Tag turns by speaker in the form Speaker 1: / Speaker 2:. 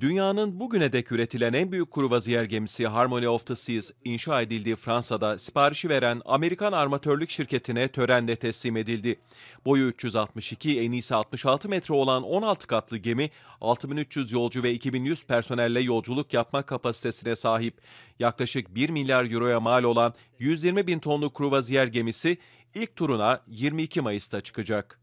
Speaker 1: Dünyanın bugüne dek üretilen en büyük kruvaziyer gemisi Harmony of the Seas inşa edildiği Fransa'da siparişi veren Amerikan armatörlük şirketine törenle teslim edildi. Boyu 362, eni ise 66 metre olan 16 katlı gemi 6300 yolcu ve 2100 personelle yolculuk yapma kapasitesine sahip. Yaklaşık 1 milyar euroya mal olan 120 bin tonlu kruvaziyer gemisi ilk turuna 22 Mayıs'ta çıkacak.